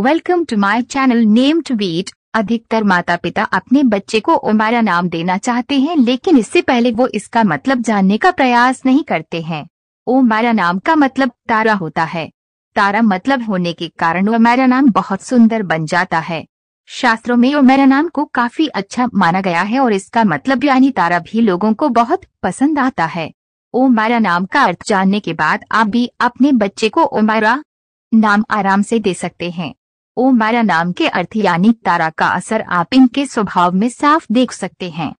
welcome to my channel name to beat अधिकतर माता पिता अपने बच्चे को उमारा नाम देना चाहते हैं लेकिन इससे पहले वो इसका मतलब जानने का प्रयास नहीं करते हैं ओमारा नाम का मतलब तारा होता है तारा मतलब होने के कारण उमारा नाम बहुत सुंदर बन जाता है शास्त्रों में ओमेरा नाम को काफी अच्छा माना गया है और इसका मतलब यानी तारा भी लोगों को बहुत पसंद आता है ओमारा नाम का अर्थ जानने के बाद आप भी अपने बच्चे को ओमारा नाम आराम से दे सकते हैं ओमारा नाम के अर्थ यानी तारा का असर आप इनके स्वभाव में साफ देख सकते हैं